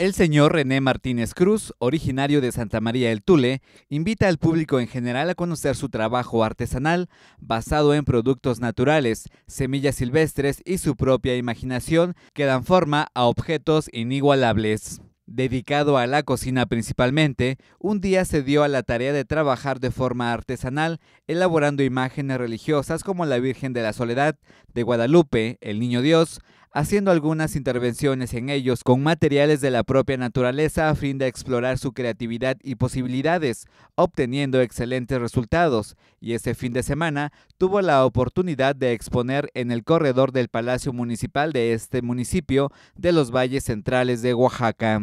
El señor René Martínez Cruz, originario de Santa María del Tule, invita al público en general a conocer su trabajo artesanal basado en productos naturales, semillas silvestres y su propia imaginación que dan forma a objetos inigualables. Dedicado a la cocina principalmente, un día se dio a la tarea de trabajar de forma artesanal, elaborando imágenes religiosas como la Virgen de la Soledad, de Guadalupe, el Niño Dios, haciendo algunas intervenciones en ellos con materiales de la propia naturaleza a fin de explorar su creatividad y posibilidades, obteniendo excelentes resultados, y ese fin de semana tuvo la oportunidad de exponer en el corredor del Palacio Municipal de este municipio de los Valles Centrales de Oaxaca.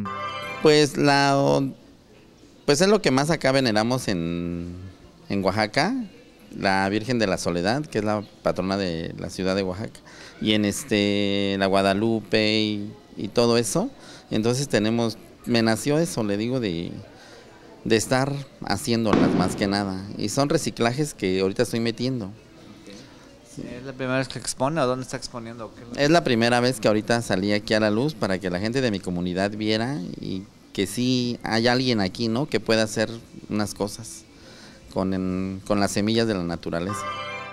Pues la pues es lo que más acá veneramos en, en Oaxaca, la Virgen de la Soledad, que es la patrona de la ciudad de Oaxaca, y en este la Guadalupe y, todo eso. Entonces tenemos, me nació eso, le digo, de, de estar haciéndolas más que nada. Y son reciclajes que ahorita estoy metiendo. ¿Es la primera vez que expone o dónde está exponiendo? Es la primera vez que ahorita salí aquí a la luz para que la gente de mi comunidad viera y que sí hay alguien aquí, ¿no? Que pueda hacer unas cosas con, con las semillas de la naturaleza.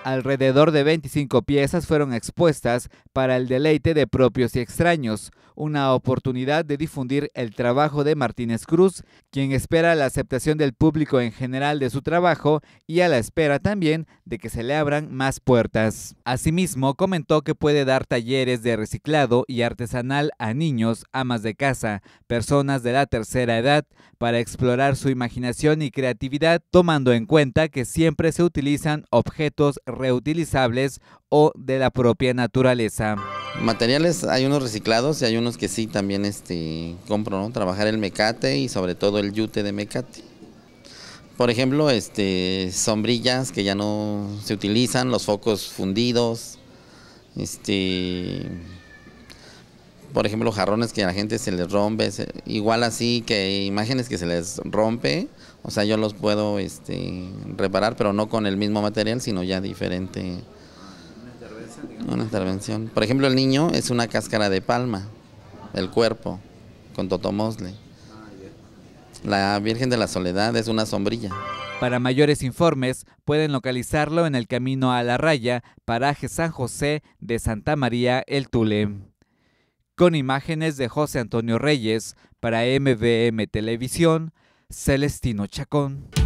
Alrededor de 25 piezas fueron expuestas para el deleite de propios y extraños, una oportunidad de difundir el trabajo de Martínez Cruz, quien espera la aceptación del público en general de su trabajo y a la espera también de que se le abran más puertas. Asimismo, comentó que puede dar talleres de reciclado y artesanal a niños, amas de casa, personas de la tercera edad, para explorar su imaginación y creatividad, tomando en cuenta que siempre se utilizan objetos reciclados reutilizables o de la propia naturaleza. Materiales, hay unos reciclados y hay unos que sí también este, compro, ¿no? Trabajar el mecate y sobre todo el yute de mecate. Por ejemplo, este, sombrillas que ya no se utilizan, los focos fundidos, este, por ejemplo, jarrones que a la gente se les rompe, igual así que imágenes que se les rompe o sea, yo los puedo este, reparar, pero no con el mismo material, sino ya diferente. Una intervención, Por ejemplo, el niño es una cáscara de palma, el cuerpo, con totomosle. La Virgen de la Soledad es una sombrilla. Para mayores informes, pueden localizarlo en el camino a la raya, paraje San José de Santa María el Tule. Con imágenes de José Antonio Reyes, para MVM Televisión, Celestino Chacón.